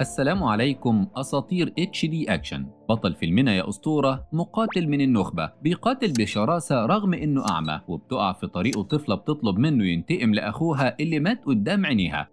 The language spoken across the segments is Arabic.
السلام عليكم اساطير اتش دي اكشن بطل فيلمنا يا اسطوره مقاتل من النخبه بيقاتل بشراسه رغم انه اعمى وبتقع في طريقه طفله بتطلب منه ينتقم لاخوها اللي مات قدام عينيها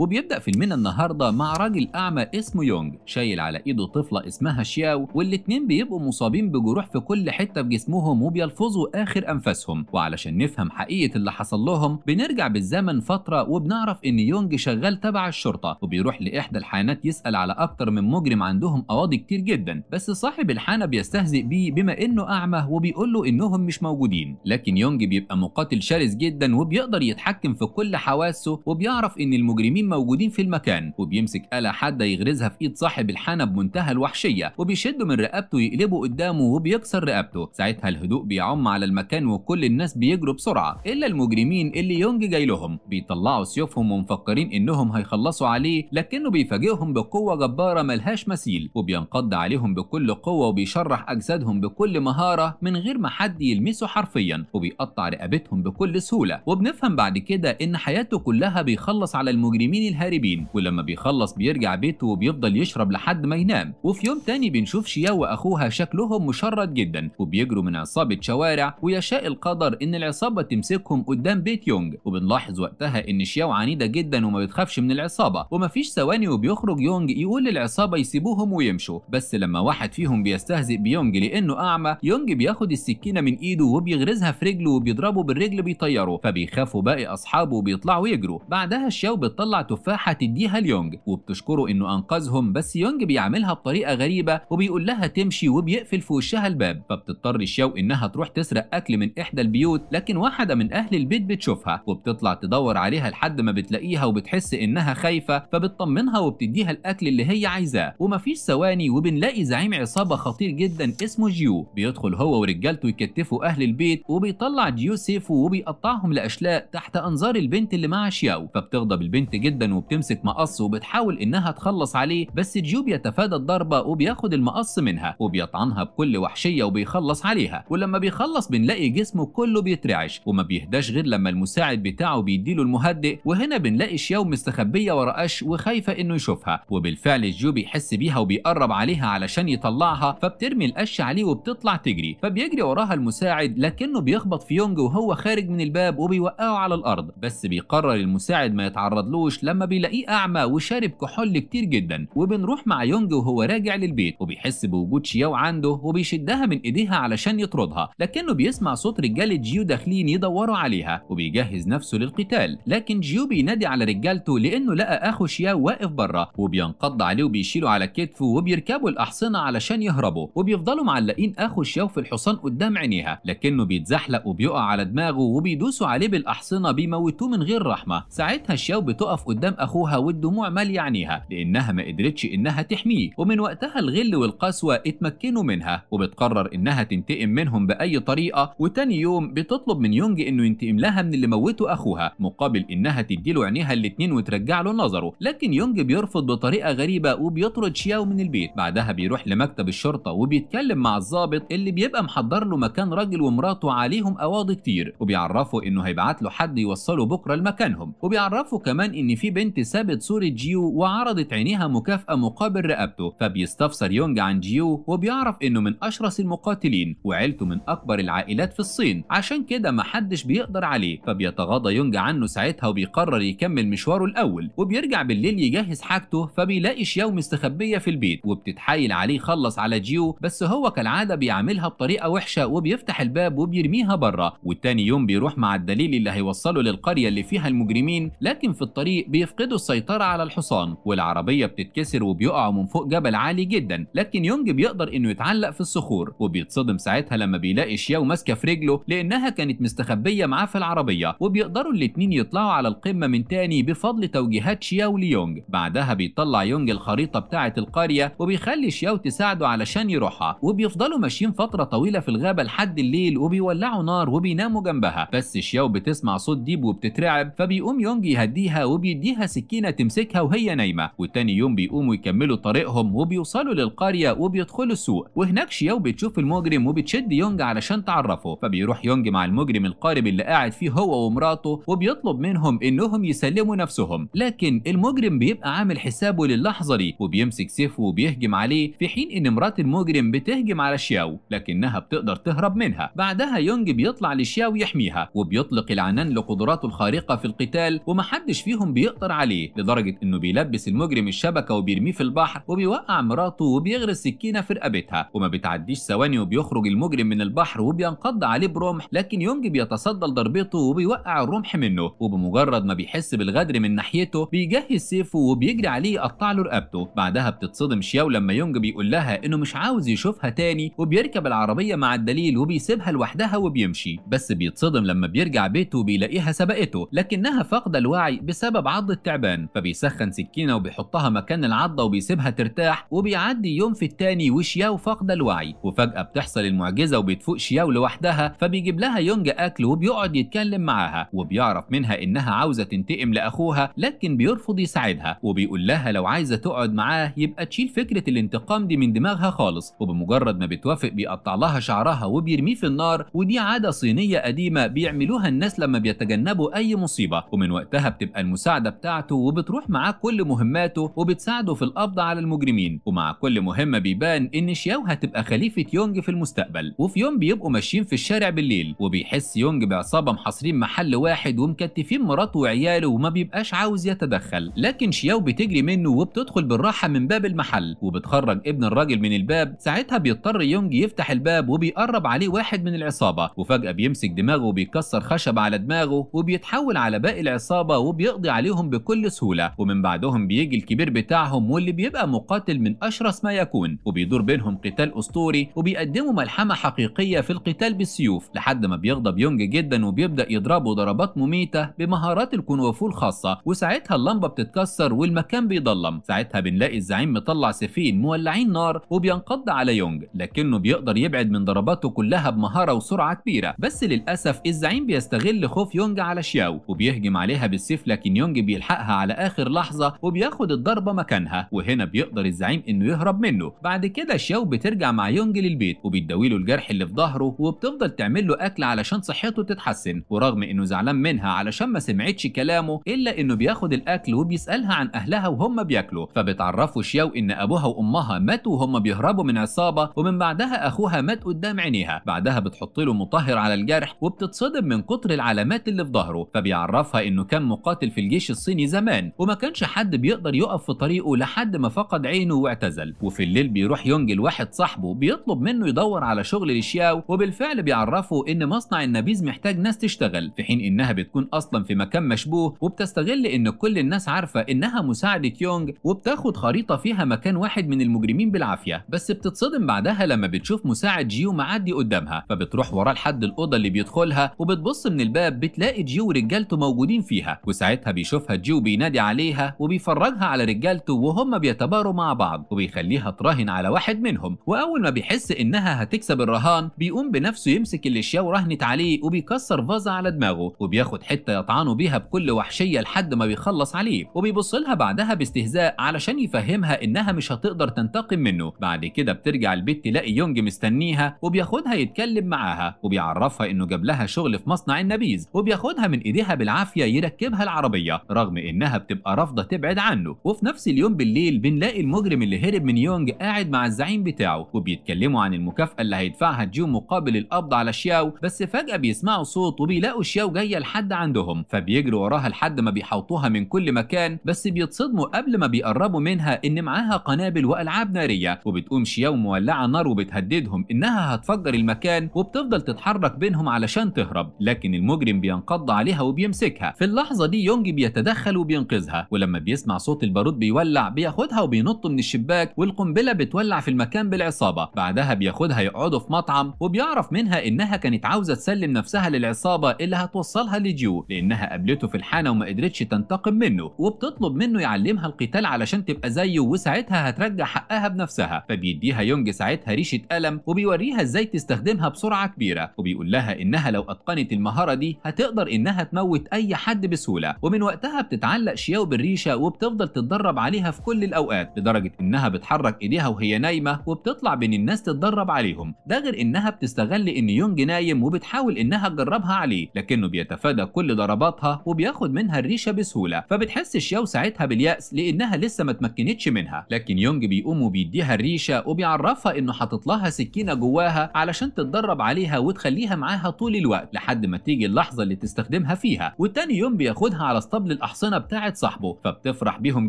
وبيبدا فيلمنا النهارده مع راجل اعمى اسمه يونج شايل على ايده طفله اسمها شياو والاتنين بيبقوا مصابين بجروح في كل حته في جسمهم وبيلفظوا اخر انفاسهم وعلشان نفهم حقيقه اللي حصل لهم بنرجع بالزمن فتره وبنعرف ان يونج شغال تبع الشرطه وبيروح لاحدى الحانات يسال على اكتر من مجرم عندهم قواضي كتير جدا بس صاحب الحانه بيستهزئ بيه بما انه اعمى وبيقول له انهم مش موجودين لكن يونج بيبقى مقاتل شرس جدا وبيقدر يتحكم في كل حواسه وبيعرف ان المجرمين موجودين في المكان وبيمسك آلة حادة يغرزها في إيد صاحب الحانة بمنتهى الوحشية وبيشده من رقبته يقلبه قدامه وبيكسر رقبته ساعتها الهدوء بيعم على المكان وكل الناس بيجروا بسرعة إلا المجرمين اللي يونج جاي لهم بيطلعوا سيوفهم ومفكرين إنهم هيخلصوا عليه لكنه بيفاجئهم بقوة جبارة ملهاش مثيل وبينقض عليهم بكل قوة وبيشرح أجسادهم بكل مهارة من غير ما حد يلمسه حرفيا وبيقطع رقبتهم بكل سهولة وبنفهم بعد كده إن حياته كلها بيخلص على المجرمين مجرمين الهاربين ولما بيخلص بيرجع بيته وبيفضل يشرب لحد ما ينام وفي يوم تاني بنشوف شيا واخوها شكلهم مشرد جدا وبيجروا من عصابه شوارع ويشاء القدر ان العصابه تمسكهم قدام بيت يونج وبنلاحظ وقتها ان شياو عنيده جدا وما بتخافش من العصابه ومفيش ثواني وبيخرج يونج يقول للعصابه يسيبوهم ويمشوا بس لما واحد فيهم بيستهزئ بيونج لانه اعمى يونج بياخد السكينه من ايده وبيغرزها في رجله وبيضربه بالرجل بيطيره فبيخافوا باقي اصحابه وبيطلعوا يجروا بعدها شياو بتطلع تفاحة تديها ليونج وبتشكره انه انقذهم بس يونج بيعملها بطريقة غريبة وبيقول لها تمشي وبيقفل في وشها الباب فبتضطر شياو انها تروح تسرق اكل من احدى البيوت لكن واحدة من اهل البيت بتشوفها وبتطلع تدور عليها لحد ما بتلاقيها وبتحس انها خايفة فبتطمنها وبتديها الاكل اللي هي عايزاه ومفيش ثواني وبنلاقي زعيم عصابة خطير جدا اسمه جيو بيدخل هو ورجالته يكتفوا اهل البيت وبيطلع جيو سيفه وبيقطعهم لاشلاء تحت انظار البنت اللي مع شياو فبتغضب البنت جدا جدا وبتمسك مقص وبتحاول انها تخلص عليه بس جيو بيتفادى الضربه وبياخد المقص منها وبيطعنها بكل وحشيه وبيخلص عليها ولما بيخلص بنلاقي جسمه كله بيترعش وما بيهداش غير لما المساعد بتاعه بيديله المهدئ وهنا بنلاقي شياو مستخبيه ورا اش وخايفه انه يشوفها وبالفعل جيو بيحس بيها وبيقرب عليها علشان يطلعها فبترمي القش عليه وبتطلع تجري فبيجري وراها المساعد لكنه بيخبط في يونج وهو خارج من الباب وبيوقعه على الارض بس بيقرر المساعد ما يتعرضلوش لما بيلاقيه أعمى وشارب كحول كتير جدا وبنروح مع يونج وهو راجع للبيت وبيحس بوجود شياو عنده وبيشدها من إيديها علشان يطردها لكنه بيسمع صوت رجال جيو داخلين يدوروا عليها وبيجهز نفسه للقتال لكن جيو بينادي على رجالته لأنه لقى أخو شياو واقف بره وبينقض عليه وبيشيله على كتفه وبيركبوا الأحصنة علشان يهربوا وبيفضلوا معلقين أخو شياو في الحصان قدام عينيها لكنه بيتزحلق وبيقع على دماغه وبيدوسوا عليه بالأحصنة بيموتوه من غير رحمة ساعتها شياو بتقف قدام اخوها والدموع ماليه عينيها لانها ما قدرتش انها تحميه ومن وقتها الغل والقسوه اتمكنوا منها وبتقرر انها تنتقم منهم باي طريقه وتاني يوم بتطلب من يونج انه ينتقم لها من اللي موته اخوها مقابل انها تديله عينيها الاتنين وترجع له نظره لكن يونج بيرفض بطريقه غريبه وبيطرد شياو من البيت بعدها بيروح لمكتب الشرطه وبيتكلم مع الضابط اللي بيبقى محضر له مكان راجل ومراته عليهم قواضي كتير وبيعرفه انه هيبعت له حد يوصله بكره لمكانهم وبيعرفه كمان ان في بنت سابت صورة جيو وعرضت عينيها مكافأة مقابل رقبته فبيستفسر يونج عن جيو وبيعرف انه من اشرس المقاتلين وعيلته من اكبر العائلات في الصين عشان كده محدش بيقدر عليه فبيتغاضى يونج عنه ساعتها وبيقرر يكمل مشواره الاول وبيرجع بالليل يجهز حاجته فبيلاقي شياو مستخبية في البيت وبتتحايل عليه خلص على جيو بس هو كالعادة بيعاملها بطريقة وحشة وبيفتح الباب وبيرميها بره والتاني يوم بيروح مع الدليل اللي هيوصله للقرية اللي فيها المجرمين لكن في الطريق بيفقدوا السيطرة على الحصان والعربية بتتكسر وبيقعوا من فوق جبل عالي جدا لكن يونج بيقدر انه يتعلق في الصخور وبيتصدم ساعتها لما بيلاقي شياو ماسكة في رجله لانها كانت مستخبية معاه في العربية وبيقدروا الاتنين يطلعوا على القمة من تاني بفضل توجيهات شياو ليونج بعدها بيطلع يونج الخريطة بتاعة القرية وبيخلي شياو تساعده علشان يروحها وبيفضلوا ماشيين فترة طويلة في الغابة لحد الليل وبيولعوا نار وبيناموا جنبها بس شياو بتسمع صوت ديب وبتترعب فبيقوم يونج يهديها وبيديها بيديها سكينه تمسكها وهي نايمه والتاني يوم بيقوموا يكملوا طريقهم وبيوصلوا للقريه وبيدخلوا السوق وهناك شياو بتشوف المجرم وبتشد يونج علشان تعرفه فبيروح يونج مع المجرم القارب اللي قاعد فيه هو ومراته وبيطلب منهم انهم يسلموا نفسهم لكن المجرم بيبقى عامل حسابه للحظه دي وبيمسك سيفه وبيهجم عليه في حين ان مرات المجرم بتهجم على شياو لكنها بتقدر تهرب منها بعدها يونج بيطلع لشياو يحميها وبيطلق العنان لقدراته الخارقه في القتال ومحدش فيهم بي بيقطر عليه لدرجه انه بيلبس المجرم الشبكه وبيرميه في البحر وبيوقع مراته وبيغرس سكينه في رقبتها وما بتعديش ثواني وبيخرج المجرم من البحر وبينقض عليه برمح لكن يونج بيتصدى لضربته وبيوقع الرمح منه وبمجرد ما بيحس بالغدر من ناحيته بيجهز سيفه وبيجري عليه يقطع له رقبته بعدها بتتصدم شياو لما يونج بيقول لها انه مش عاوز يشوفها تاني وبيركب العربيه مع الدليل وبيسيبها لوحدها وبيمشي بس بيتصدم لما بيرجع بيته وبيلاقيها سبقته لكنها فاقده الوعي بسبب العض التعبان فبيسخن سكينه وبيحطها مكان العضه وبيسيبها ترتاح وبيعدي يوم في التاني وشياو فاقده الوعي وفجاه بتحصل المعجزه وبتفوق شياو لوحدها فبيجيب لها يونج اكل وبيقعد يتكلم معاها وبيعرف منها انها عاوزه تنتقم لاخوها لكن بيرفض يساعدها وبيقول لها لو عايزه تقعد معاه يبقى تشيل فكره الانتقام دي من دماغها خالص وبمجرد ما بتوافق بيقطع لها شعرها وبيرميه في النار ودي عاده صينيه قديمه بيعملوها الناس لما بيتجنبوا اي مصيبه ومن وقتها بتبقى المساعده بتاعته وبتروح معاه كل مهماته وبتساعده في القبض على المجرمين ومع كل مهمة بيبان إن شياو هتبقى خليفة يونج في المستقبل وفي يوم بيبقوا ماشيين في الشارع بالليل وبيحس يونج بعصابة محاصرين محل واحد ومكتفين مراته وعياله وما بيبقاش عاوز يتدخل لكن شياو بتجري منه وبتدخل بالراحة من باب المحل وبتخرج ابن الراجل من الباب ساعتها بيضطر يونج يفتح الباب وبيقرب عليه واحد من العصابة وفجأة بيمسك دماغه وبيكسر خشب على دماغه وبيتحول على باقي العصابة وبيقضي عليهم يقتلوهم بكل سهوله ومن بعدهم بيجي الكبير بتاعهم واللي بيبقى مقاتل من اشرس ما يكون وبيدور بينهم قتال اسطوري وبيقدموا ملحمه حقيقيه في القتال بالسيوف لحد ما بيغضب يونج جدا وبيبدا يضربه ضربات مميته بمهارات الكونوفو الخاصه وساعتها اللمبه بتتكسر والمكان بيضلم ساعتها بنلاقي الزعيم مطلع سفين مولعين نار وبينقض على يونج لكنه بيقدر يبعد من ضرباته كلها بمهاره وسرعه كبيره بس للاسف الزعيم بيستغل خوف يونج على شياو وبيهجم عليها بالسيف لكن يونج الزوجي بيلحقها على اخر لحظه وبياخد الضربه مكانها وهنا بيقدر الزعيم انه يهرب منه بعد كده شياو بترجع مع يونج للبيت وبتداوي له الجرح اللي في ظهره وبتفضل تعمل له اكل علشان صحته تتحسن ورغم انه زعلان منها علشان ما سمعتش كلامه الا انه بياخد الاكل وبيسالها عن اهلها وهم بياكلوا فبتعرفه شياو ان ابوها وامها ماتوا وهم بيهربوا من عصابه ومن بعدها اخوها مات قدام عينيها بعدها بتحط له مطهر على الجرح وبتتصدم من كتر العلامات اللي في ظهره فبيعرفها انه كان مقاتل في الجيش الجيش الصيني زمان وما كانش حد بيقدر يقف في طريقه لحد ما فقد عينه واعتزل وفي الليل بيروح يونج لواحد صاحبه بيطلب منه يدور على شغل لشياو وبالفعل بيعرفه ان مصنع النبيذ محتاج ناس تشتغل في حين انها بتكون اصلا في مكان مشبوه وبتستغل ان كل الناس عارفه انها مساعده يونج وبتاخد خريطه فيها مكان واحد من المجرمين بالعافيه بس بتتصدم بعدها لما بتشوف مساعد جيو معدي قدامها فبتروح وراه لحد الاوضه اللي بيدخلها وبتبص من الباب بتلاقي جيو ورجالته موجودين فيها وساعتها بيشوف بيشوفها جو بينادي عليها وبيفرجها على رجالته وهم بيتباروا مع بعض وبيخليها تراهن على واحد منهم واول ما بيحس انها هتكسب الرهان بيقوم بنفسه يمسك الاشياء ورهنت عليه وبيكسر فازة على دماغه وبياخد حتة يطعنه بيها بكل وحشية لحد ما بيخلص عليه وبيبص لها بعدها باستهزاء علشان يفهمها انها مش هتقدر تنتقم منه بعد كده بترجع البيت تلاقي يونج مستنيها وبياخدها يتكلم معاها وبيعرفها انه جاب لها شغل في مصنع النبيذ وبياخدها من ايديها بالعافية يركبها العربية رغم انها بتبقى رافضه تبعد عنه وفي نفس اليوم بالليل بنلاقي المجرم اللي هرب من يونج قاعد مع الزعيم بتاعه وبيتكلموا عن المكافاه اللي هيدفعها جيو مقابل القبض على شياو بس فجاه بيسمعوا صوت وبيلاقوا شياو جايه لحد عندهم فبيجروا وراها لحد ما بيحوطوها من كل مكان بس بيتصدموا قبل ما بيقربوا منها ان معاها قنابل والعاب ناريه وبتقوم شياو مولعه نار وبتهددهم انها هتفجر المكان وبتفضل تتحرك بينهم علشان تهرب لكن المجرم بينقض عليها وبيمسكها في اللحظه دي يونج بيت بيتدخل وبينقذها ولما بيسمع صوت البارود بيولع بياخدها وبينط من الشباك والقنبله بتولع في المكان بالعصابه بعدها بياخدها يقعدوا في مطعم وبيعرف منها انها كانت عاوزه تسلم نفسها للعصابه اللي هتوصلها لجيو لانها قابلته في الحانه وما قدرتش تنتقم منه وبتطلب منه يعلمها القتال علشان تبقى زيه وساعتها هترجع حقها بنفسها فبيديها يونج ساعتها ريشه قلم وبيوريها ازاي تستخدمها بسرعه كبيره وبيقول لها انها لو اتقنت المهاره دي هتقدر انها تموت اي حد بسهوله ومن وقتها بعدها بتتعلق شياو بالريشة وبتفضل تتدرب عليها في كل الأوقات لدرجة إنها بتحرك إيديها وهي نايمة وبتطلع بين الناس تتدرب عليهم ده غير إنها بتستغل إن يونج نايم وبتحاول إنها تجربها عليه لكنه بيتفادى كل ضرباتها وبياخد منها الريشة بسهولة فبتحس شياو ساعتها باليأس لإنها لسه ما اتمكنتش منها لكن يونج بيقوم وبيديها الريشة وبيعرفها إنه حاطط لها سكينة جواها علشان تتدرب عليها وتخليها معاها طول الوقت لحد ما تيجي اللحظة اللي تستخدمها فيها والتاني يوم بياخدها على اسطبل الأحصنة بتاعت صاحبه فبتفرح بيهم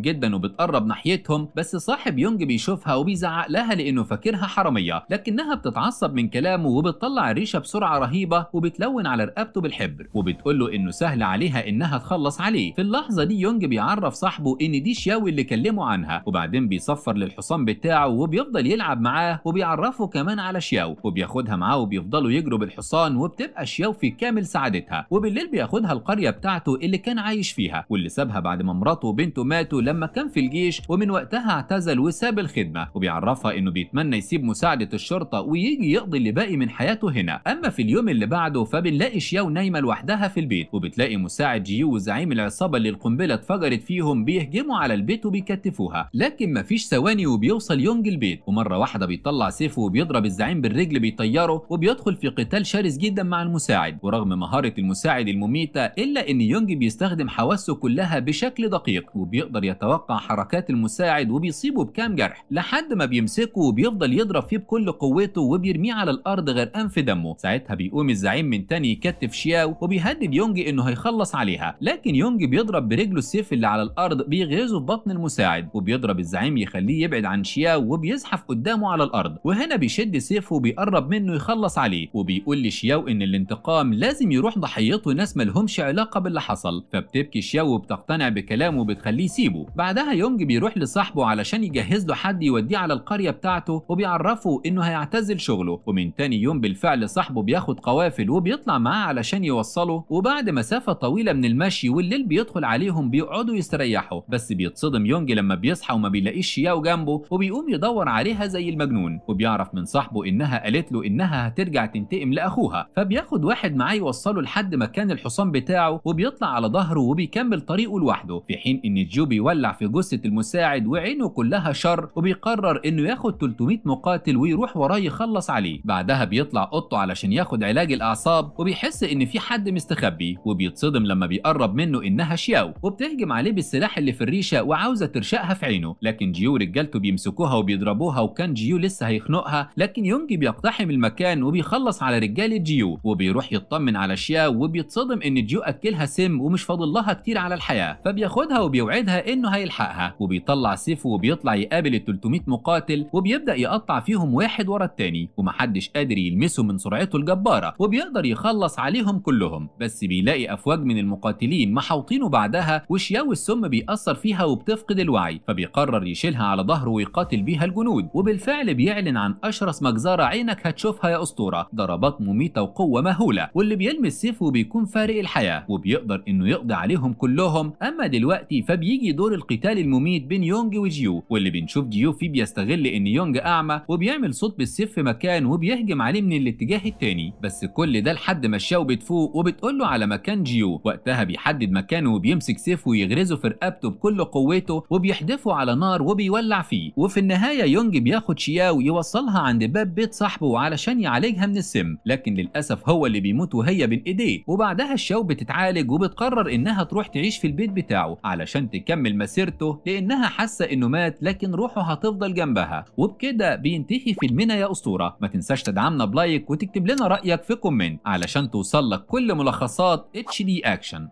جدا وبتقرب ناحيتهم بس صاحب يونج بيشوفها وبيزعق لها لأنه فاكرها حرامية لكنها بتتعصب من كلامه وبتطلع الريشة بسرعة رهيبة وبتلون على رقبته بالحبر وبتقول له إنه سهل عليها إنها تخلص عليه في اللحظة دي يونج بيعرف صاحبه إن دي شياوي اللي كلمه عنها وبعدين بيصفر للحصان بتاعه وبيفضل يلعب معاه وبيعرفه كمان على شياو وبياخدها معاه وبيفضلوا يجروا بالحصان وبتبقى شياو في كامل سعادتها وبالليل بياخدها القرية بتاعته اللي كان عايش فيها واللي سابها بعد ما مراته وبنته ماتوا لما كان في الجيش ومن وقتها اعتزل وساب الخدمة وبيعرفها انه بيتمنى يسيب مساعدة الشرطة ويجي يقضي اللي باقي من حياته هنا اما في اليوم اللي بعده فبنلاقي شياو نايمة لوحدها في البيت وبتلاقي مساعد جيو وزعيم العصابة اللي القنبلة اتفجرت فيهم بيهجموا على البيت وبيكتفوها لكن مفيش ثواني وبيوصل يونج البيت ومرة واحدة بيطلع سيفه وبيضرب الزعيم بالرجل بيطيره وبيدخل في قتال شرس جدا مع المساعد ورغم مهارة المساعد المميتة الا ان يونج بيستخدم حواسه نفسه كلها بشكل دقيق وبيقدر يتوقع حركات المساعد وبيصيبه بكام جرح لحد ما بيمسكه وبيفضل يضرب فيه بكل قوته وبيرميه على الارض غرقان في دمه ساعتها بيقوم الزعيم من تاني يكتف شياو وبيهدد يونج انه هيخلص عليها لكن يونج بيضرب برجله السيف اللي على الارض بيغرزه في بطن المساعد وبيضرب الزعيم يخليه يبعد عن شياو وبيزحف قدامه على الارض وهنا بيشد سيفه وبيقرب منه يخلص عليه وبيقول لشياو ان الانتقام لازم يروح ضحيته ناس ملهمش علاقه باللي حصل فبتبكي الاشياء وبتقتنع بكلامه وبتخليه يسيبه بعدها يونج بيروح لصاحبه علشان يجهز له حد يوديه على القريه بتاعته وبيعرفه انه هيعتزل شغله ومن تاني يوم بالفعل صاحبه بياخد قوافل وبيطلع معاه علشان يوصله وبعد مسافه طويله من المشي والليل بيدخل عليهم بيقعدوا يستريحوا بس بيتصدم يونج لما بيصحى وما بيلاقيش شياو جنبه وبيقوم يدور عليها زي المجنون وبيعرف من صاحبه انها قالت له انها هترجع تنتقم لاخوها فبياخد واحد معاه يوصله لحد مكان الحصان بتاعه وبيطلع على ظهره وبيكمل بيكمل طريقه لوحده في حين ان جو بيولع في جثه المساعد وعينه كلها شر وبيقرر انه ياخد 300 مقاتل ويروح وراه يخلص عليه بعدها بيطلع اوضته علشان ياخد علاج الاعصاب وبيحس ان في حد مستخبي وبيتصدم لما بيقرب منه انها شياو وبتهجم عليه بالسلاح اللي في الريشه وعاوزه ترشقها في عينه لكن جيو ورجالته بيمسكوها وبيضربوها وكان جيو لسه هيخنقها لكن يونجي بيقتحم المكان وبيخلص على رجاله جيو وبيروح يطمن على شياو وبيتصدم ان جيو اكلها سم ومش فاضل لها كتير كتير على الحياه فبياخدها وبيوعدها انه هيلحقها وبيطلع سيفه وبيطلع يقابل ال 300 مقاتل وبيبدا يقطع فيهم واحد ورا التاني ومحدش قادر يلمسه من سرعته الجباره وبيقدر يخلص عليهم كلهم بس بيلاقي افواج من المقاتلين محاوطينه بعدها وشياو السم بيأثر فيها وبتفقد الوعي فبيقرر يشيلها على ظهره ويقاتل بيها الجنود وبالفعل بيعلن عن اشرس مجزره عينك هتشوفها يا اسطوره ضربات مميته وقوه مهوله واللي بيلمس سيفه بيكون فارق الحياه وبيقدر انه يقضي عليهم كلهم اما دلوقتي فبيجي دور القتال المميت بين يونج وجيو واللي بنشوف جيو فيه بيستغل ان يونج اعمى وبيعمل صوت بالسيف في مكان وبيهجم عليه من الاتجاه التاني بس كل ده لحد ما الشاو بتفوق وبتقول له على مكان جيو وقتها بيحدد مكانه وبيمسك سيفه ويغرزه في رقبته بكل قوته وبيحدفه على نار وبيولع فيه وفي النهايه يونج بياخد شياو يوصلها عند باب بيت صاحبه علشان يعالجها من السم لكن للاسف هو اللي بيموت وهي بين ايديه وبعدها الشاو بتتعالج وبتقرر انها تروح تعيش في البيت بتاعه علشان تكمل مسيرته لانها حاسه انه مات لكن روحه هتفضل جنبها وبكده بينتهي فيلمنا يا اسطوره ما تنساش تدعمنا بلايك وتكتب لنا رايك في كومنت علشان توصل لك كل ملخصات اتش دي اكشن